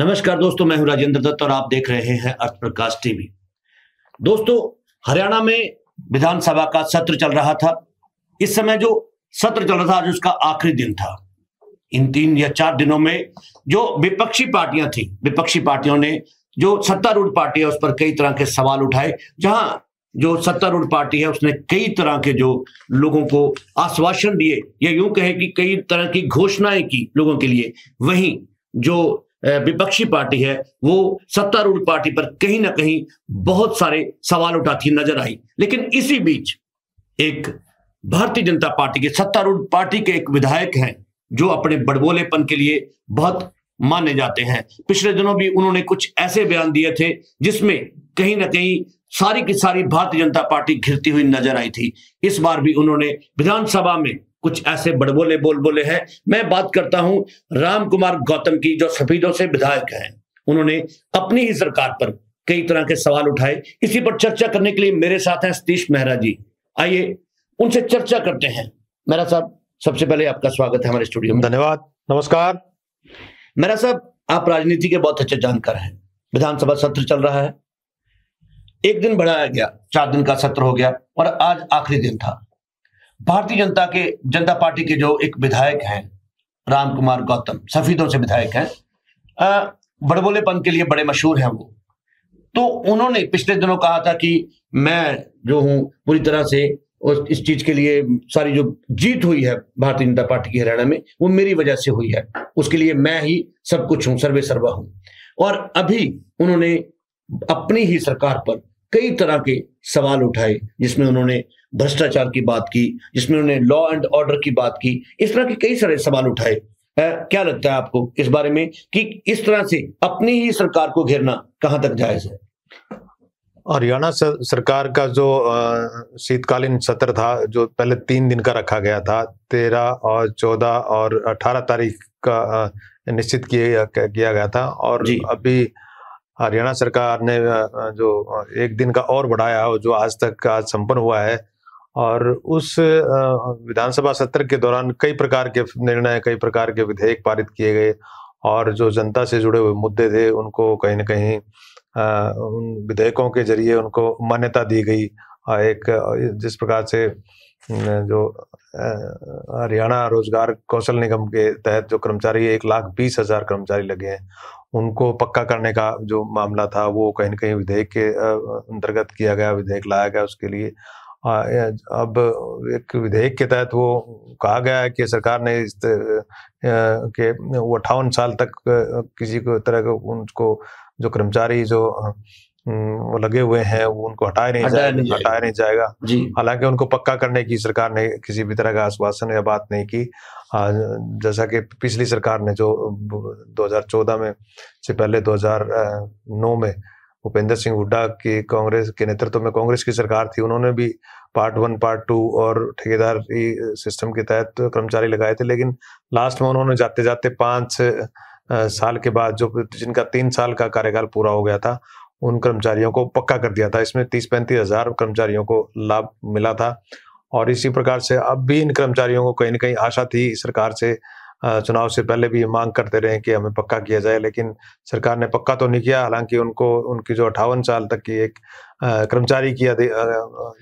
नमस्कार दोस्तों मैं हूं राजेंद्र दत्त और आप देख रहे हैं अर्थ प्रकाश टीवी दोस्तों हरियाणा में विधानसभा का सत्र चल रहा था इस समय जो सत्र चल रहा था आज उसका आखिरी दिन था इन तीन या चार दिनों में जो विपक्षी पार्टियां थी विपक्षी पार्टियों ने जो सत्तारूढ़ पार्टी है उस पर कई तरह के सवाल उठाए जहां जो सत्तारूढ़ पार्टी है उसने कई तरह के जो लोगों को आश्वासन दिए या यूं कहे कि कई तरह की घोषणाएं की लोगों के लिए वहीं जो विपक्षी पार्टी है वो सत्तारूढ़ पार्टी पर कहीं ना कहीं बहुत सारे सवाल उठाती नजर आई लेकिन इसी बीच एक भारतीय जनता पार्टी के सत्तारूढ़ पार्टी के एक विधायक हैं जो अपने बड़बोलेपन के लिए बहुत माने जाते हैं पिछले दिनों भी उन्होंने कुछ ऐसे बयान दिए थे जिसमें कहीं ना कहीं सारी की सारी भारतीय जनता पार्टी घिरती हुई नजर आई थी इस बार भी उन्होंने विधानसभा में कुछ ऐसे बड़बोले बोल बोले हैं मैं बात करता हूं राम कुमार गौतम की जो सफीदों से विधायक हैं उन्होंने अपनी ही सरकार पर कई तरह के सवाल उठाए इसी पर चर्चा करने के लिए मेरे साथ हैं सतीश मेहरा जी आइए उनसे चर्चा करते हैं मेहरा साहब सबसे पहले आपका स्वागत है हमारे स्टूडियो में धन्यवाद नमस्कार मेहरा साहब आप राजनीति के बहुत अच्छे जानकार हैं विधानसभा सत्र चल रहा है एक दिन बढ़ाया गया चार दिन का सत्र हो गया और आज आखिरी दिन था भारतीय जनता के जनता पार्टी के जो एक विधायक हैं राम कुमार गौतम सफीदों से विधायक हैं बड़बोलेपन के लिए बड़े मशहूर हैं वो तो उन्होंने पिछले दिनों कहा था कि मैं जो हूँ पूरी तरह से उस इस चीज के लिए सारी जो जीत हुई है भारतीय जनता पार्टी की हरियाणा में वो मेरी वजह से हुई है उसके लिए मैं ही सब कुछ हूँ सर्वे सर्वा हूँ और अभी उन्होंने अपनी ही सरकार पर कई तरह के सवाल उठाए जिसमें उन्होंने भ्रष्टाचार की बात की जिसमें उन्होंने लॉ एंड ऑर्डर की बात की इस तरह के कई सारे सवाल उठाए क्या लगता है आपको इस बारे में कि इस तरह से अपनी ही सरकार को घेरना कहां तक जायज है हरियाणा सरकार का जो शीतकालीन सत्र था जो पहले तीन दिन का रखा गया था तेरह और चौदह और अठारह तारीख का निश्चित किया किया गया था और अभी हरियाणा सरकार ने जो एक दिन का और बढ़ाया और जो आज तक आज संपन्न हुआ है और उस विधानसभा सत्र के दौरान कई प्रकार के निर्णय कई प्रकार के विधेयक पारित किए गए और जो जनता से जुड़े हुए मुद्दे थे उनको कहीं ना कहीं उन विधेयकों के जरिए उनको मान्यता दी गई एक जिस प्रकार से जो हरियाणा रोजगार कौशल निगम के तहत जो कर्मचारी एक लाख बीस हजार कर्मचारी लगे हैं उनको पक्का करने का जो मामला था वो कहीं ना कहीं विधेयक के अंतर्गत किया गया विधेयक लाया गया उसके लिए अब एक विधेयक के तहत वो कहा गया है कि सरकार ने इस के वो अठावन साल तक किसी को तरह का उनको जो कर्मचारी जो वो लगे हुए हैं वो उनको हटाया नहीं हटाया नहीं, हटाया नहीं जाएगा हालांकि उनको पक्का करने की सरकार ने किसी भी तरह का आश्वासन या बात नहीं की जैसा कि पिछली सरकार ने जो 2014 में से पहले 2009 में भूपेंद्र सिंह हुड्डा के कांग्रेस के नेतृत्व में कांग्रेस की सरकार थी उन्होंने भी पार्ट वन पार्ट टू और ठेकेदार सिस्टम के तहत तो कर्मचारी लगाए थे लेकिन लास्ट में उन्होंने जाते जाते पांच साल के बाद जो जिनका तीन साल का कार्यकाल पूरा हो गया था उन कर्मचारियों को पक्का कर दिया था इसमें तीस पैंतीस हजार कर्मचारियों को लाभ मिला था और इसी प्रकार से अब भी इन कर्मचारियों को कहीं ना कहीं आशा थी सरकार से चुनाव से पहले भी मांग करते रहे कि हमें पक्का किया जाए लेकिन सरकार ने पक्का तो नहीं किया हालांकि उनको उनकी जो अठावन साल तक की एक कर्मचारी की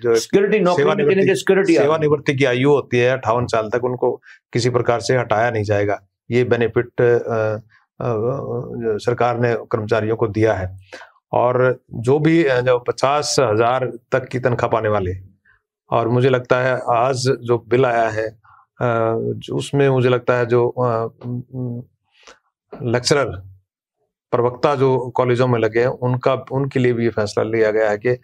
जो सिक्योरिटी सेवानिवृत्ति की आयु होती है अठावन साल तक उनको किसी प्रकार से हटाया नहीं जाएगा ये बेनिफिट सरकार ने कर्मचारियों को दिया है और जो भी जो पचास हजार तक की तनख्वाह पाने वाले और मुझे लगता है आज जो बिल आया है उसमें मुझे लगता है जो लेक्चरर प्रवक्ता जो कॉलेजों में लगे हैं उनका उनके लिए भी ये फैसला लिया गया है कि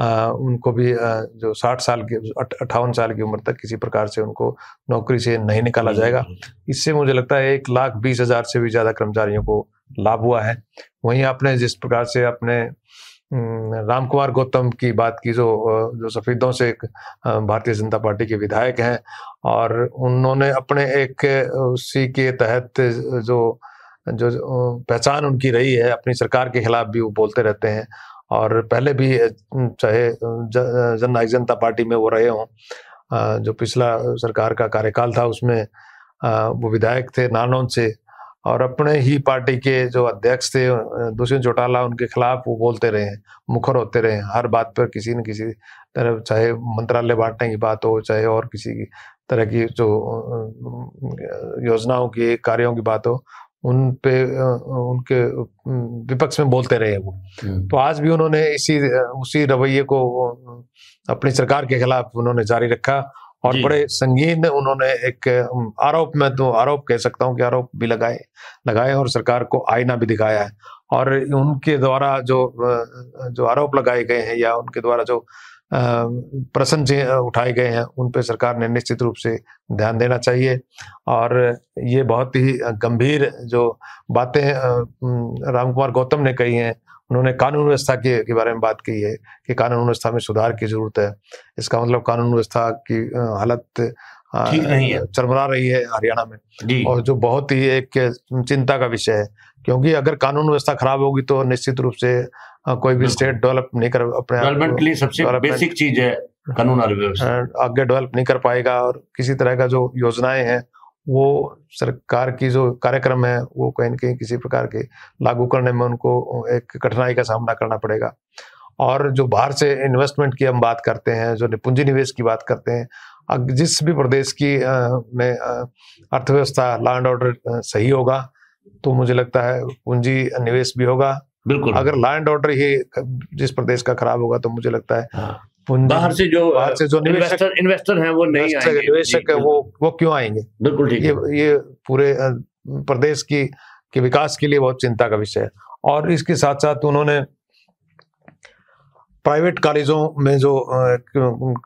आ, उनको भी आ, जो साठ साल की अट्ठावन साल की उम्र तक किसी प्रकार से उनको नौकरी से नहीं निकाला हम्म, जाएगा हम्म, हम्म। इससे मुझे लगता है एक लाख बीस हजार से भी ज्यादा कर्मचारियों को लाभ हुआ है वहीं आपने जिस प्रकार से अपने हम्म, राम कुमार गौतम की बात की जो जो सफेदों से एक भारतीय जनता पार्टी के विधायक हैं और उन्होंने अपने एक उसी के तहत जो जो पहचान उनकी रही है अपनी सरकार के खिलाफ भी वो बोलते रहते हैं और पहले भी चाहे जन नायक जनता पार्टी में वो रहे हों जो पिछला सरकार का कार्यकाल था उसमें वो विधायक थे नानोन से और अपने ही पार्टी के जो अध्यक्ष थे दुष्यंत चौटाला उनके खिलाफ वो बोलते रहे मुखर होते रहे हर बात पर किसी न किसी तरह चाहे मंत्रालय बांटने की बात हो चाहे और किसी की तरह की जो योजनाओं की कार्यों की बात हो उन पे उनके विपक्ष में बोलते रहे वो हम्म। तो आज भी उन्होंने इसी उसी रवैये को अपनी सरकार के खिलाफ उन्होंने जारी रखा और बड़े संगीन उन्होंने एक आरोप में तो आरोप कह सकता हूँ कि आरोप भी लगाए लगाए और सरकार को आईना भी दिखाया है और उनके द्वारा जो जो आरोप लगाए गए हैं या उनके द्वारा जो प्रश्न उठाए गए हैं उन पर सरकार ने निश्चित रूप से ध्यान देना चाहिए और ये बहुत ही गंभीर जो बातें राम कुमार गौतम ने कही हैं उन्होंने कानून व्यवस्था के, के बारे में बात की है कि कानून व्यवस्था में सुधार की जरूरत है इसका मतलब कानून व्यवस्था की हालत नहीं है चरमरा रही है हरियाणा में और जो बहुत ही एक चिंता का विषय है क्योंकि अगर कानून व्यवस्था खराब होगी तो निश्चित रूप से कोई भी स्टेट डेवलप नहीं कर अपने डेवलपमेंट के लिए सबसे बेसिक चीज है कानून आगे डेवलप नहीं कर पाएगा और किसी तरह का जो योजनाएं हैं वो सरकार की जो कार्यक्रम है वो कहीं ना कहीं किसी प्रकार के लागू करने में उनको एक कठिनाई का सामना करना पड़ेगा और जो बाहर से इन्वेस्टमेंट की हम बात करते हैं जो पूंजी निवेश की बात करते हैं जिस भी प्रदेश की में अर्थव्यवस्था लैंड ऑर्डर सही होगा तो मुझे लगता है पूंजी निवेश भी होगा बिल्कुल अगर लैंड ऑर्डर ही जिस प्रदेश का खराब होगा तो मुझे लगता है हाँ। बाहर से जो बाहर से जो इन्वेस्टर इन्वेस्टर हैं वो नहीं आएंगे निवेशक वो वो क्यों आएंगे बिल्कुल ठीक ये ये पूरे प्रदेश की के विकास के लिए बहुत चिंता का विषय है और इसके साथ साथ उन्होंने प्राइवेट कॉलेजों में जो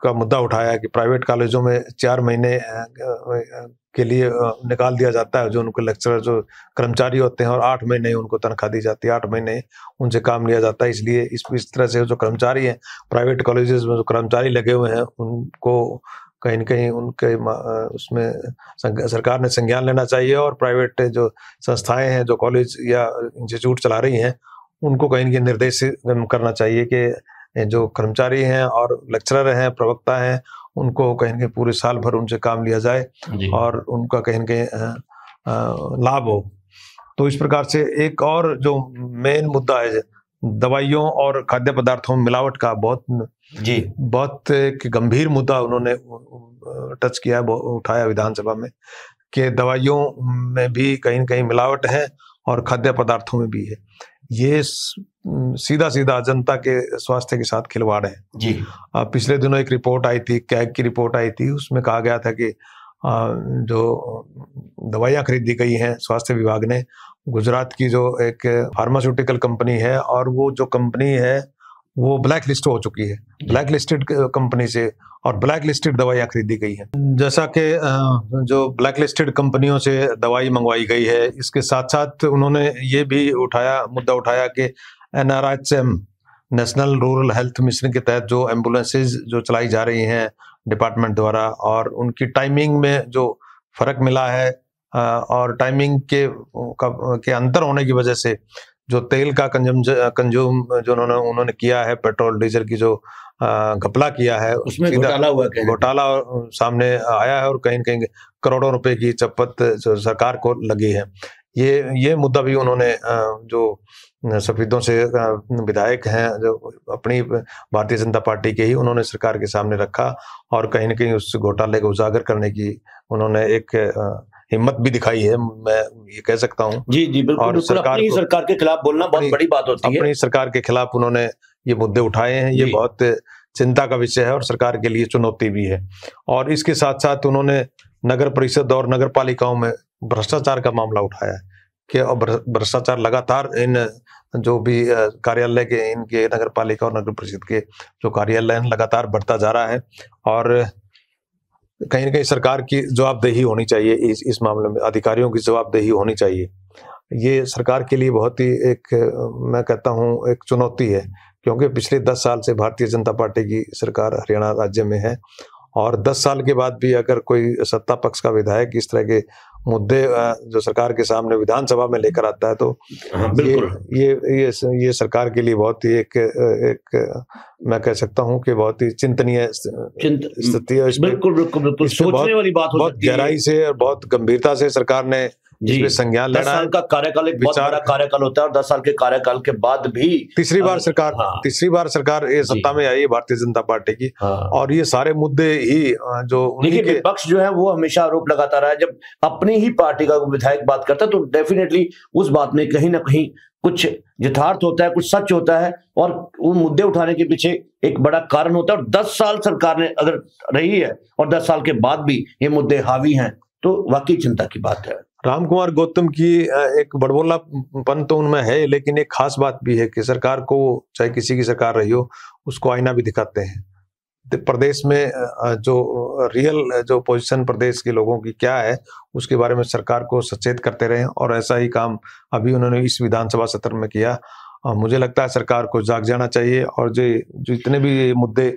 का मुद्दा उठाया कि प्राइवेट कॉलेजों में चार महीने के लिए निकाल दिया जाता है जो उनके लेक्चरर जो कर्मचारी होते हैं और आठ महीने उनको तनख्वाह दी जाती है आठ महीने उनसे काम लिया जाता है इसलिए इस इस तरह से जो कर्मचारी हैं प्राइवेट कॉलेजेस में जो कर्मचारी लगे हुए हैं उनको कहीं ना कहीं उनके उसमें सरकार ने संज्ञान लेना चाहिए और प्राइवेट जो संस्थाएं हैं जो कॉलेज या इंस्टीट्यूट चला रही हैं उनको कहीं ना कहीं निर्देश करना चाहिए कि जो कर्मचारी हैं और लेक्चरर हैं प्रवक्ता हैं उनको कहीं ना पूरे साल भर उनसे काम लिया जाए और उनका कहीं ना कहीं लाभ हो तो इस प्रकार से एक और जो मेन मुद्दा है दवाइयों और खाद्य पदार्थों में मिलावट का बहुत जी बहुत एक गंभीर मुद्दा उन्होंने टच किया उठाया विधानसभा में कि दवाइयों में भी कहीं कहीं मिलावट है और खाद्य पदार्थों में भी है ये सीधा सीधा जनता के स्वास्थ्य के साथ खिलवाड़ है जी पिछले दिनों एक रिपोर्ट आई थी कैग की रिपोर्ट आई थी उसमें कहा गया था कि जो दवाइयां खरीदी गई हैं स्वास्थ्य विभाग ने गुजरात की जो एक फार्मास्यूटिकल कंपनी है और वो जो कंपनी है वो ब्लैक लिस्ट हो चुकी है ब्लैक लिस्टेड कंपनी से और ब्लैक लिस्टेड दवाइयाँ खरीदी गई हैं जैसा कि uh, जो ब्लैक लिस्टेड कंपनियों से दवाई मंगवाई गई है इसके साथ साथ उन्होंने ये भी उठाया मुद्दा उठाया कि an national rural health mission के तहत जो एम्बुलेंसेज जो चलाई जा रही हैं डिपार्टमेंट द्वारा और उनकी टाइमिंग में जो फर्क मिला है uh, और टाइमिंग के का uh, के अंतर होने की वजह से जो तेल का कंज्यूम कंज्यूम जो उन्होंने उन्होंने किया है पेट्रोल डीजल की जो घपला किया है उसमें घोटाला हुआ घोटाला सामने आया है और कहीं कहीं करोड़ों रुपए की चपत सरकार को लगी है ये ये मुद्दा भी उन्होंने जो सफेदों से विधायक हैं जो अपनी भारतीय जनता पार्टी के ही उन्होंने सरकार के सामने रखा और कहीं ना कहीं उस घोटाले को उजागर करने की उन्होंने एक हिम्मत भी दिखाई है मैं ये कह सकता हूँ जी जी बिल्कुल और सरकार अपनी सरकार के खिलाफ बोलना बहुत बड़ी बात होती अपनी है अपनी सरकार के खिलाफ उन्होंने ये मुद्दे उठाए हैं ये बहुत चिंता का विषय है और सरकार के लिए चुनौती भी है और इसके साथ साथ उन्होंने नगर परिषद और नगर पालिकाओं में भ्रष्टाचार का मामला उठाया है कि भ्रष्टाचार लगातार इन जो भी कार्यालय के इनके नगर पालिका और नगर परिषद के जो कार्यालय लगातार बढ़ता जा रहा है और कहीं ना कहीं सरकार की जवाबदेही होनी चाहिए इस इस मामले में अधिकारियों की जवाबदेही होनी चाहिए ये सरकार के लिए बहुत ही एक मैं कहता हूँ एक चुनौती है क्योंकि पिछले दस साल से भारतीय जनता पार्टी की सरकार हरियाणा राज्य में है और दस साल के बाद भी अगर कोई सत्ता पक्ष का विधायक इस तरह के मुद्दे जो सरकार के सामने विधानसभा में लेकर आता है तो हाँ, ये, ये ये ये सरकार के लिए बहुत ही एक एक मैं कह सकता हूँ कि बहुत ही चिंतनीय स्थिति है बिल्कुल बिल्कुल बिल्कुल सोचने वाली बात हो बहुत गहराई से और बहुत गंभीरता से सरकार ने जिसमें संज्ञान दस साल का कार्यकाल एक बहुत बड़ा कार्यकाल होता है और दस साल के कार्यकाल के बाद भी तीसरी बार सरकार हाँ, तीसरी बार सरकार ये सत्ता में आई है भारतीय जनता पार्टी की हाँ, और ये सारे मुद्दे ही जो देखिए विपक्ष जो है वो हमेशा आरोप लगाता रहा है जब अपनी ही पार्टी का विधायक बात करता है तो डेफिनेटली उस बात में कहीं ना कहीं कुछ यथार्थ होता है कुछ सच होता है और वो मुद्दे उठाने के पीछे एक बड़ा कारण होता है और दस साल सरकार ने अगर रही है और दस साल के बाद भी ये मुद्दे हावी हैं तो वाकई चिंता की बात है राम कुमार गौतम की एक बड़बोलापन तो उनमें है लेकिन एक खास बात भी है कि सरकार को चाहे किसी की सरकार रही हो उसको आईना भी दिखाते हैं प्रदेश में जो रियल जो पोजीशन प्रदेश के लोगों की क्या है उसके बारे में सरकार को सचेत करते रहे और ऐसा ही काम अभी उन्होंने इस विधानसभा सत्र में किया मुझे लगता है सरकार को जाग जाना चाहिए और जो जितने भी मुद्दे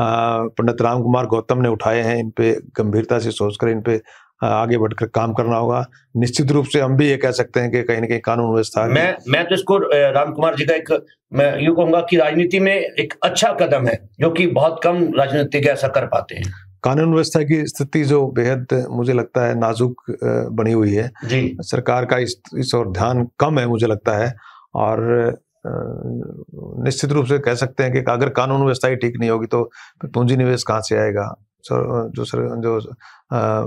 पंडित राम कुमार गौतम ने उठाए हैं इन पे गंभीरता से सोचकर इन पे आगे बढ़कर काम करना होगा निश्चित रूप से हम भी ये कह सकते हैं कि कहीं ना कहीं कानून व्यवस्था मैं मैं तो इसको राम कुमार जी का एक मैं यू कहूंगा कि राजनीति में एक अच्छा कदम है जो कि बहुत कम राजनीतिज्ञ ऐसा कर पाते हैं कानून व्यवस्था की स्थिति जो बेहद मुझे लगता है नाजुक बनी हुई है जी सरकार का इस इस और ध्यान कम है मुझे लगता है और निश्चित रूप से कह सकते हैं कि अगर कानून व्यवस्था ही ठीक नहीं होगी तो, तो पूंजी निवेश कहाँ से आएगा जो सर जो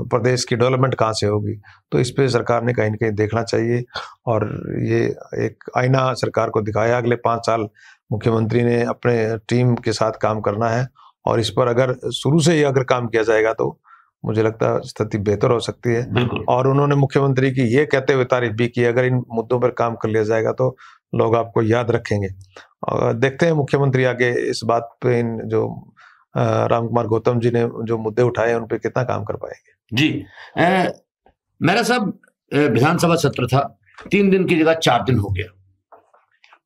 प्रदेश की डेवलपमेंट कहाँ से होगी तो इस पे सरकार ने कहीं ना कहीं देखना चाहिए और ये एक आईना सरकार को दिखाया अगले पाँच साल मुख्यमंत्री ने अपने टीम के साथ काम करना है और इस पर अगर शुरू से ही अगर काम किया जाएगा तो मुझे लगता है स्थिति बेहतर हो सकती है और उन्होंने मुख्यमंत्री की ये कहते हुए तारीफ भी की अगर इन मुद्दों पर काम कर लिया जाएगा तो लोग आपको याद रखेंगे और देखते हैं मुख्यमंत्री आगे इस बात पे इन जो रामकुमार गौतम जी ने जो मुद्दे उठाए उन पर कितना काम कर पाएंगे जी मेरा सब विधानसभा सत्र था तीन दिन की जगह चार दिन हो गया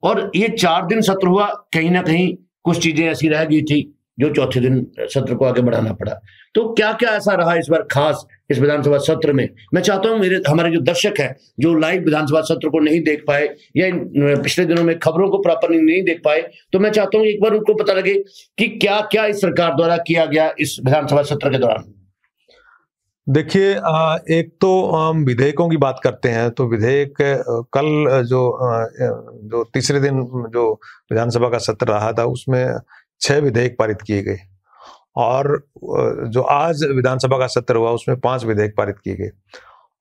और ये चार दिन सत्र हुआ कहीं ना कहीं कुछ चीजें ऐसी रह गई थी जो चौथे दिन सत्र को आगे बढ़ाना पड़ा तो क्या क्या ऐसा रहा इस बार खास इस विधानसभा सत्र में मैं चाहता हूं मेरे हमारे जो दर्शक हैं जो लाइव विधानसभा सत्र को नहीं देख पाए या पिछले दिनों में खबरों को प्रॉपर नहीं देख पाए तो मैं चाहता हूं एक बार उनको पता लगे कि क्या क्या इस सरकार द्वारा किया गया इस विधानसभा सत्र के दौरान देखिए एक तो हम विधेयकों की बात करते हैं तो विधेयक कल जो जो तीसरे दिन जो विधानसभा का सत्र रहा था उसमें छह विधेयक पारित किए गए और जो आज विधानसभा का सत्र हुआ उसमें पांच विधेयक पारित किए गए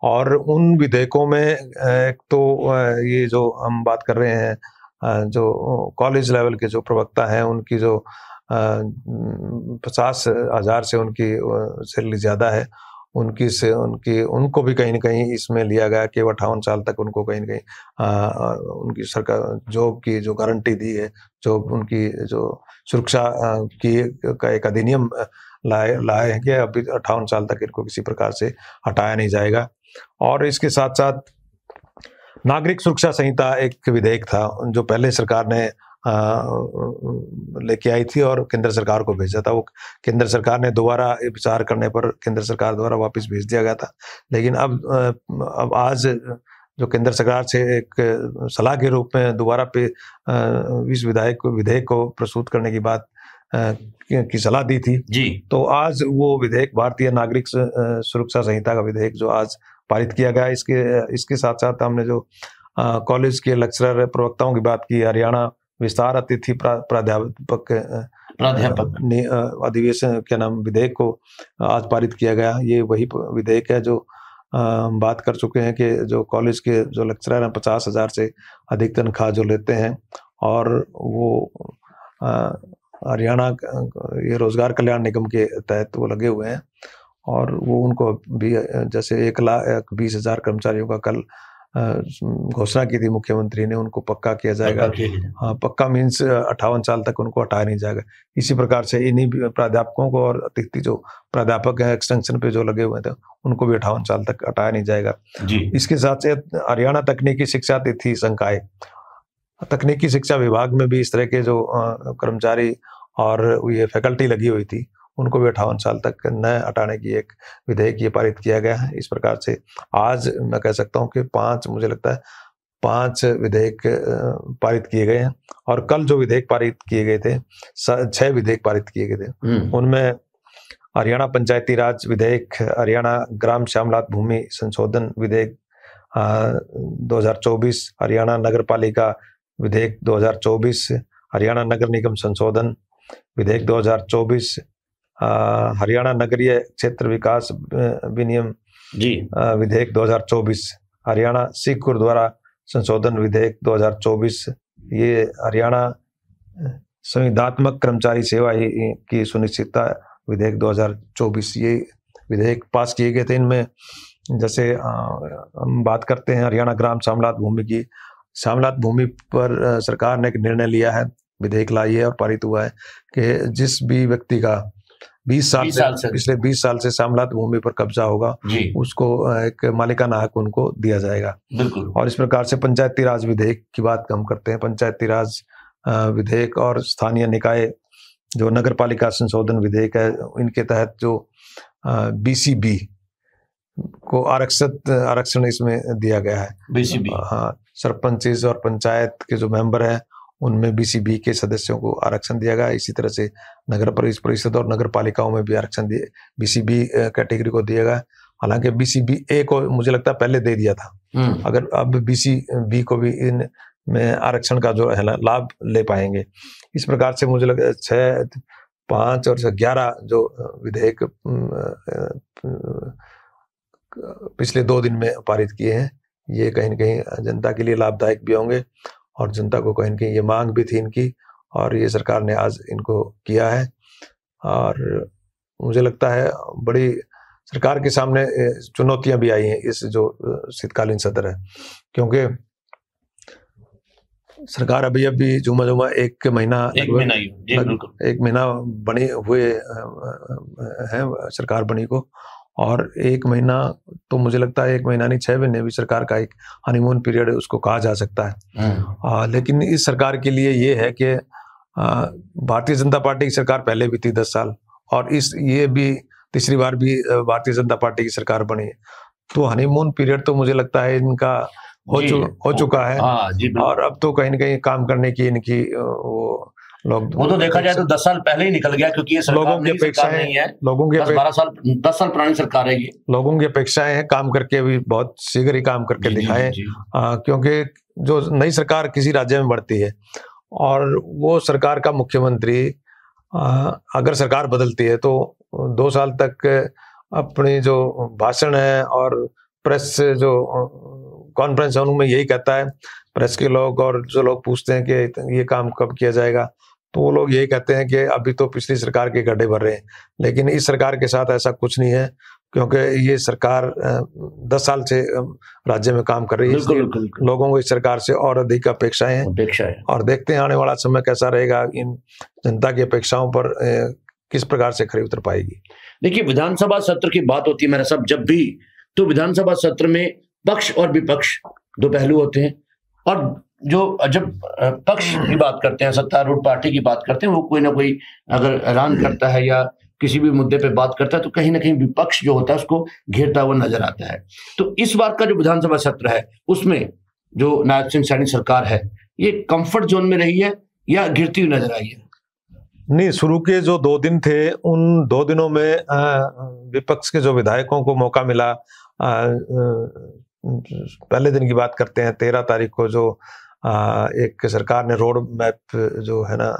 और उन विधेयकों में एक तो ये जो हम बात कर रहे हैं जो कॉलेज लेवल के जो प्रवक्ता हैं उनकी जो पचास हजार से उनकी सैलरी ज़्यादा है उनकी से उनकी उनको भी कहीं ना कहीं इसमें लिया गया कि अठावन साल तक उनको कहीं ना कहीं उनकी सरकार जॉब की जो गारंटी दी है जो उनकी जो सुरक्षा की का एक अधिनियम लाए लाए हैं कि अभी अट्ठावन साल तक इनको किसी प्रकार से हटाया नहीं जाएगा और इसके साथ साथ नागरिक सुरक्षा संहिता एक विधेयक था जो पहले सरकार ने लेके आई थी और केंद्र सरकार को भेजा था वो केंद्र सरकार ने दोबारा विचार करने पर केंद्र सरकार द्वारा वापस भेज दिया गया था लेकिन अब अब आज जो केंद्र सरकार से एक सलाह के रूप में दोबारा पे इस विधायक विधेयक को प्रस्तुत करने की बात की सलाह दी थी जी तो आज वो विधेयक भारतीय नागरिक सुरक्षा संहिता का विधेयक जो आज पारित किया गया इसके इसके साथ साथ हमने जो कॉलेज के लेक्चरर प्रवक्ताओं की बात की हरियाणा विस्तार अतिथि प्राध्यापक प्राध्यापक अधिवेशन क्या नाम विधेयक को आज पारित किया गया ये वही विधेयक है जो बात कर चुके हैं कि जो कॉलेज के जो लेक्चरर हैं पचास हजार से अधिक तनख्वाह जो लेते हैं और वो हरियाणा ये रोजगार कल्याण निगम के तहत वो लगे हुए हैं और वो उनको भी जैसे एक लाख बीस हजार कर्मचारियों का कल घोषणा की थी मुख्यमंत्री ने उनको पक्का किया जाएगा हाँ पक्का मीन्स अठावन साल तक उनको हटाया नहीं जाएगा इसी प्रकार से इन्हीं प्राध्यापकों को और अतिरिक्त जो प्राध्यापक है एक्सटेंशन पे जो लगे हुए थे उनको भी अठावन साल तक हटाया नहीं जाएगा इसके साथ से हरियाणा तकनीकी शिक्षा तिथि संकाय तकनीकी शिक्षा विभाग में भी इस तरह के जो कर्मचारी और ये फैकल्टी लगी हुई थी उनको भी अठावन साल तक न हटाने की एक विधेयक ये पारित किया गया है इस प्रकार से आज मैं कह सकता हूँ कि पांच मुझे लगता है पांच विधेयक पारित किए गए हैं और कल जो विधेयक पारित किए गए थे छह विधेयक पारित किए गए थे हम्म। उनमें हरियाणा पंचायती राज विधेयक हरियाणा ग्राम श्यामलात भूमि संशोधन विधेयक दो हजार चौबीस हरियाणा नगर पालिका विधेयक 2024 हरियाणा नगर निगम संशोधन विधेयक 2024 हरियाणा नगरीय क्षेत्र विकास विनियम जी विधेयक 2024 हरियाणा सिख गुरुद्वारा संशोधन विधेयक 2024 ये हरियाणा संविधात्मक कर्मचारी सेवा की सुनिश्चितता विधेयक 2024 ये विधेयक पास किए गए थे इनमें जैसे हम बात करते हैं हरियाणा ग्राम शामलात भूमि की शामलात भूमि पर सरकार ने एक निर्णय लिया है विधेयक लाई है और पारित हुआ है कि जिस भी व्यक्ति का बीस साल, साल से पिछले बीस साल से सामलात भूमि पर कब्जा होगा उसको एक मालिकाना हक उनको दिया जाएगा बिल्कुल और इस प्रकार से पंचायती राज विधेयक की बात हम करते हैं पंचायती राज विधेयक और स्थानीय निकाय जो नगर पालिका संशोधन विधेयक है इनके तहत जो बीसीबी को आरक्षित आरक्षण इसमें दिया गया है बीसीबी हाँ सरपंच और पंचायत के जो मेंबर हैं उनमें बी e के सदस्यों को आरक्षण दिया गया इसी तरह से नगर परिषद और नगर पालिकाओं में भी आरक्षण दिए बी कैटेगरी e, को दिया गया हालांकि बी ए को मुझे लगता है पहले दे दिया था हम्म। अगर अब बी को भी इन में आरक्षण का जो है लाभ ले पाएंगे इस प्रकार से मुझे लगता है छः पाँच और ग्यारह जो विधेयक पिछले दो दिन में पारित किए हैं ये कहीं ना कहीं जनता के लिए लाभदायक भी होंगे और जनता को कि ये मांग भी थी इनकी और ये सरकार ने आज इनको किया है और मुझे लगता है बड़ी सरकार के सामने चुनौतियां भी आई हैं इस जो शीतकालीन सत्र है क्योंकि सरकार अभी अभी जुमा जुमा एक महीना एक महीना एक महीना बने हुए है सरकार बनी को और एक महीना तो मुझे लगता है एक महीना नहीं छह महीने भी सरकार का एक हनीमून पीरियड उसको कहा जा सकता है हाँ। आ, लेकिन इस सरकार के लिए ये है कि भारतीय जनता पार्टी की सरकार पहले भी थी दस साल और इस ये भी तीसरी बार भी भारतीय जनता पार्टी की सरकार बनी है तो हनीमून पीरियड तो मुझे लगता है इनका हो, चु, हो चुका है आ, हाँ, और अब तो कहीं ना कहीं काम करने की इनकी वो लोग वो तो देखा जाए तो दस साल पहले ही निकल गया क्योंकि ये सरकार लोगों की अपेक्षाएं नहीं है लोगों की बारह साल दस साल पुरानी सरकार है ये लोगों की अपेक्षाएं हैं काम करके भी बहुत शीघ्र ही काम करके दिखाए क्योंकि जो नई सरकार किसी राज्य में बढ़ती है और वो सरकार का मुख्यमंत्री अगर सरकार बदलती है तो दो साल तक अपनी जो भाषण है और प्रेस जो कॉन्फ्रेंस है उनमें यही कहता है प्रेस के लोग और जो लोग पूछते हैं कि ये काम कब किया जाएगा तो वो लोग यही कहते हैं कि अभी तो पिछली सरकार के गड्ढे भर रहे हैं लेकिन इस सरकार के साथ ऐसा कुछ नहीं है क्योंकि ये सरकार दस साल से राज्य में काम कर रही है लोगों को इस सरकार से और अधिक अपेक्षाएं हैं और देखते हैं आने वाला समय कैसा रहेगा इन जनता की अपेक्षाओं पर किस प्रकार से खरी उतर पाएगी देखिए विधानसभा सत्र की बात होती है मेरा साहब जब भी तो विधानसभा सत्र में पक्ष और विपक्ष दो पहलू होते हैं और जो जब पक्ष की बात करते हैं सत्तारूढ़ पार्टी की बात करते हैं वो कोई ना कोई अगर ऐलान करता है या किसी भी मुद्दे पे बात करता है तो कहीं ना कहीं विपक्ष जो होता है उसको घेरता हुआ नजर आता है तो इस बार का जो विधानसभा सत्र है उसमें जो नायब सिंह सैनी सरकार है ये कंफर्ट जोन में रही है या घिरती हुई नजर आई है नहीं शुरू के जो दो दिन थे उन दो दिनों में विपक्ष के जो विधायकों को मौका मिला पहले दिन की बात करते हैं तेरह तारीख को जो एक सरकार ने रोड मैप जो है ना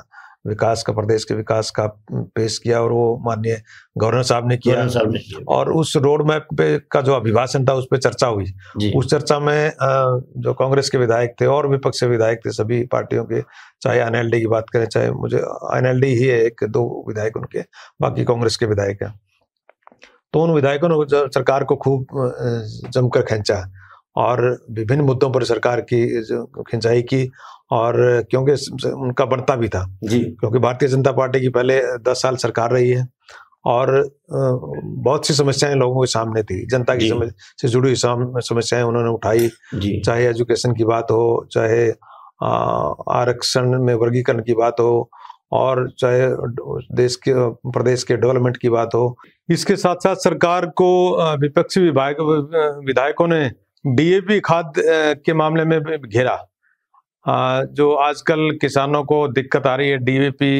विकास का प्रदेश के विकास का पेश किया और वो माननीय गवर्नर साहब ने किया ने और उस रोड मैप पे का जो अभिभाषण था उस पर चर्चा हुई उस चर्चा में जो कांग्रेस के विधायक थे और विपक्ष के विधायक थे सभी पार्टियों के चाहे एनएलडी की बात करें चाहे मुझे एनएलडी ही है एक दो विधायक उनके बाकी कांग्रेस के विधायक हैं तो उन विधायकों ने सरकार को खूब जमकर खेचा और विभिन्न मुद्दों पर सरकार की खिंचाई की और क्योंकि उनका बनता भी था जी क्योंकि भारतीय जनता पार्टी की पहले दस साल सरकार रही है और बहुत सी समस्याएं लोगों के सामने थी जनता की समझ से जुड़ी समस्याएं उन्होंने उठाई चाहे एजुकेशन की बात हो चाहे आरक्षण में वर्गीकरण की बात हो और चाहे देश के प्रदेश के डेवलपमेंट की बात हो इसके साथ साथ सरकार को विपक्षी विधायक विधायकों ने डीएपी खाद के मामले में घेरा जो आजकल किसानों को दिक्कत आ रही है डीएपी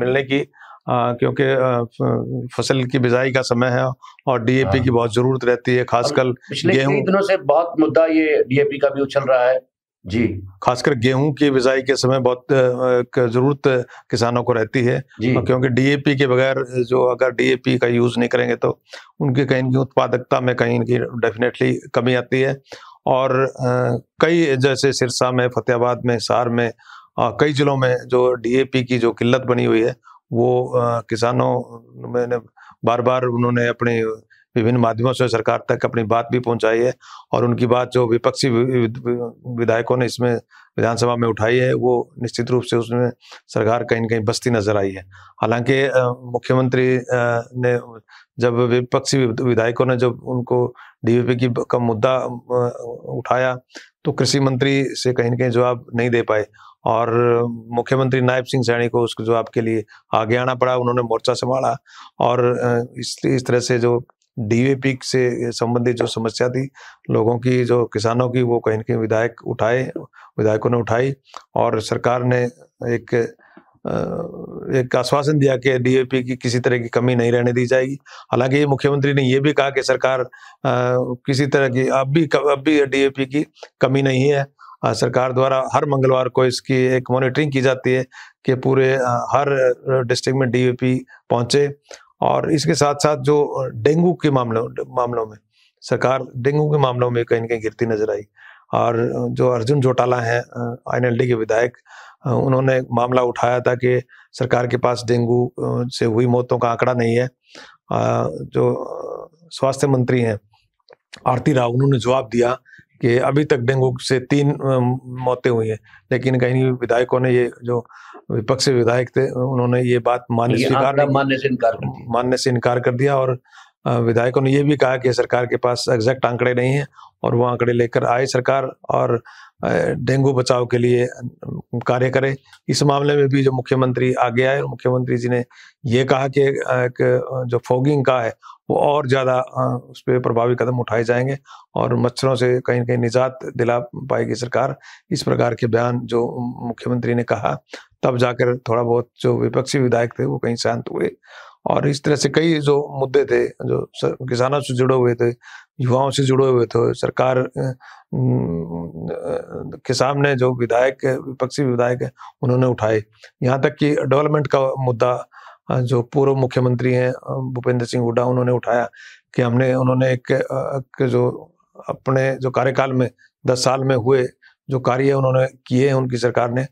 मिलने की क्योंकि फसल की बिजाई का समय है और डीएपी हाँ। की बहुत जरूरत रहती है खासकर गेहूं दिनों से बहुत मुद्दा ये डीएपी का भी उछल रहा है जी खासकर गेहूं की बिजाई के समय बहुत जरूरत किसानों को रहती है क्योंकि डीएपी के बगैर जो अगर डीएपी का यूज नहीं करेंगे तो उनकी कहीं इनकी उत्पादकता में कहीं इनकी डेफिनेटली कमी आती है और कई जैसे सिरसा में फतेहाबाद में सार में कई जिलों में जो डीएपी की जो किल्लत बनी हुई है वो किसानों में बार बार उन्होंने अपनी विभिन्न माध्यमों से सरकार तक अपनी बात भी पहुंचाई है और उनकी बात जो विपक्षी विधायकों ने इसमें विधानसभा में उठाई है वो निश्चित रूप से उसमें सरकार कहीं कहीं बस्ती नजर आई है हालांकि मुख्यमंत्री ने जब विपक्षी विधायकों ने जब उनको डीवीपी की का मुद्दा उठाया तो कृषि मंत्री से कहीं कहीं जवाब नहीं दे पाए और मुख्यमंत्री नायब सिंह सैनी को उसके जवाब के लिए आगे आना पड़ा उन्होंने मोर्चा संभाला और इस इस तरह से जो डीएपी से संबंधित जो समस्या थी लोगों की जो किसानों की वो कहीं ना कहीं विधायक उठाए विधायकों ने उठाई और सरकार ने एक एक आश्वासन दिया कि डीएपी की किसी तरह की कमी नहीं रहने दी जाएगी हालांकि मुख्यमंत्री ने यह भी कहा कि सरकार किसी तरह की अब भी अब भी डीएपी की कमी नहीं है सरकार द्वारा हर मंगलवार को इसकी एक मॉनिटरिंग की जाती है कि पूरे हर डिस्ट्रिक्ट में डीएपी पहुंचे और इसके साथ साथ जो डेंगू के मामलों मामलों में सरकार डेंगू के मामलों में कहीं कहीं गिरती नजर आई और जो अर्जुन चौटाला हैं आईएनएलडी के विधायक उन्होंने मामला उठाया था कि सरकार के पास डेंगू से हुई मौतों का आंकड़ा नहीं है जो स्वास्थ्य मंत्री हैं आरती राव उन्होंने जवाब दिया कि अभी तक डेंगू से तीन मौतें हुई हैं लेकिन कहीं विधायकों ने ये जो विपक्षी विधायक थे उन्होंने ये बात मानने स्वीकार मानने से इनकार मानने से इनकार कर दिया और विधायकों ने ये भी कहा कि सरकार के पास एग्जैक्ट आंकड़े नहीं है और वो आंकड़े लेकर आए सरकार और डेंगू बचाव के लिए कार्य करे इस मामले में भी जो मुख्यमंत्री आगे आए मुख्यमंत्री जी ने ये कहा कि एक जो फॉगिंग का है वो और ज़्यादा उस पर प्रभावी कदम उठाए जाएंगे और मच्छरों से कहीं कहीं निजात दिला पाएगी सरकार इस प्रकार के बयान जो मुख्यमंत्री ने कहा तब जाकर थोड़ा बहुत जो विपक्षी विधायक थे वो कहीं शांत हुए और इस तरह से कई जो मुद्दे थे जो किसानों से जुड़े हुए थे युवाओं से जुड़े हुए थे सरकार के सामने जो विधायक विपक्षी विधायक है उन्होंने उठाए यहाँ तक कि डेवलपमेंट का मुद्दा जो पूर्व मुख्यमंत्री हैं भूपेंद्र सिंह हुडा उन्होंने उठाया कि हमने उन्होंने एक, एक जो अपने जो कार्यकाल में दस साल में हुए जो कार्य उन्होंने किए हैं उनकी सरकार ने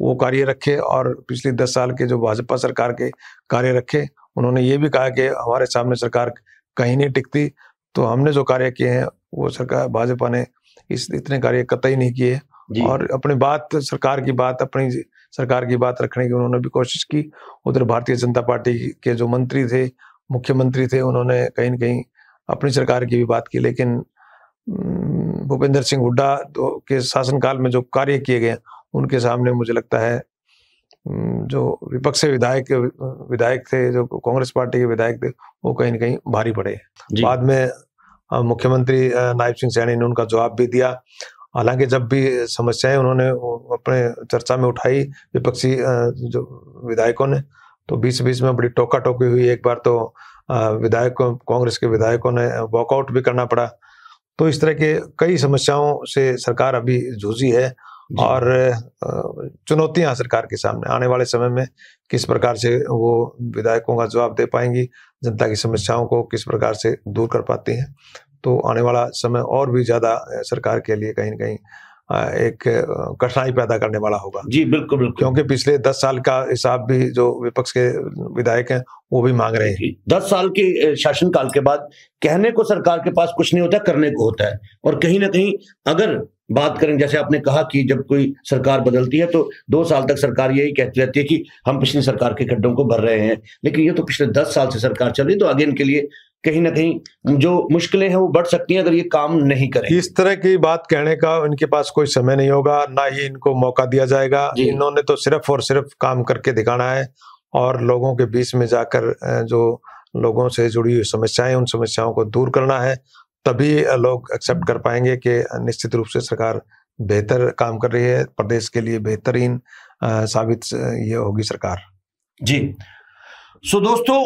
वो कार्य रखे और पिछले दस साल के जो भाजपा सरकार के कार्य रखे उन्होंने ये भी कहा कि हमारे सामने सरकार कहीं नहीं टिकती तो हमने जो कार्य किए हैं वो सरकार भाजपा ने इस इतने कार्य कतई नहीं किए और अपनी बात सरकार की बात अपनी सरकार की बात रखने की उन्होंने भी कोशिश की उधर भारतीय जनता पार्टी के जो मंत्री थे मुख्यमंत्री थे उन्होंने कहीं ना कहीं अपनी सरकार की भी बात की लेकिन भूपेंद्र सिंह हुड्डा तो के शासनकाल में जो कार्य किए गए उनके सामने मुझे लगता है हम्म, जो विपक्ष से विधायक विधायक थे जो कांग्रेस पार्टी के विधायक थे वो कहीं ना कहीं भारी पड़े बाद में मुख्यमंत्री नायब सिंह सैनी ने उनका जवाब भी दिया हालांकि जब भी समस्याएं उन्होंने अपने चर्चा में उठाई विपक्षी जो विधायकों ने तो बीच बीच में बड़ी टोका टोकी हुई एक बार तो विधायकों कांग्रेस के विधायकों ने वॉकआउट भी करना पड़ा तो इस तरह के कई समस्याओं से सरकार अभी जूझी है और चुनौतियां सरकार के सामने आने वाले समय में किस प्रकार से वो विधायकों का जवाब दे पाएंगी जनता की समस्याओं को किस प्रकार से दूर कर पाती हैं तो आने वाला समय और भी ज्यादा सरकार के लिए कहीं ना कहीं एक कठिनाई पैदा करने वाला होगा जी बिल्कुल बिल्कुल क्योंकि पिछले दस साल का हिसाब भी जो विपक्ष के विधायक हैं वो भी मांग रहे हैं दस साल के शासनकाल के बाद कहने को सरकार के पास कुछ नहीं होता करने को होता है और कहीं ना कहीं अगर बात करें जैसे आपने कहा कि जब कोई सरकार बदलती है तो दो साल तक सरकार यही कहती रहती है कि हम पिछली सरकार के खड्डों को भर रहे हैं लेकिन ये तो पिछले दस साल से सरकार चल रही तो आगे इनके लिए कहीं ना कहीं जो मुश्किलें हैं वो बढ़ सकती हैं अगर ये काम नहीं करें इस तरह की बात कहने का इनके पास कोई समय नहीं होगा ना ही इनको मौका दिया जाएगा इन्होंने तो सिर्फ और सिर्फ काम करके दिखाना है और लोगों के बीच में जाकर जो लोगों से जुड़ी हुई समस्याएं उन समस्याओं को दूर करना है तभी लोग एक्सेप्ट कर पाएंगे कि निश्चित रूप से सरकार बेहतर काम कर रही है प्रदेश के लिए बेहतरीन साबित ये होगी सरकार जी सो दोस्तों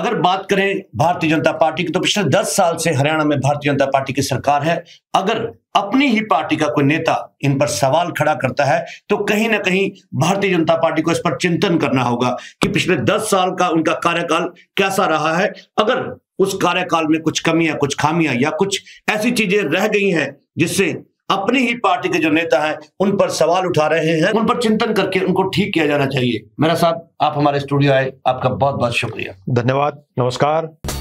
अगर बात करें भारतीय जनता पार्टी की तो पिछले दस साल से हरियाणा में भारतीय जनता पार्टी की सरकार है अगर अपनी ही पार्टी का कोई नेता इन पर सवाल खड़ा करता है तो कहीं ना कहीं भारतीय जनता पार्टी को इस पर चिंतन करना होगा कि पिछले दस साल का उनका कार्यकाल कैसा रहा है अगर उस कार्यकाल में कुछ कमियां कुछ खामियां या कुछ ऐसी चीजें रह गई हैं जिससे अपनी ही पार्टी के जो नेता हैं उन पर सवाल उठा रहे हैं उन पर चिंतन करके उनको ठीक किया जाना चाहिए मेरा साहब आप हमारे स्टूडियो आए आपका बहुत बहुत शुक्रिया धन्यवाद नमस्कार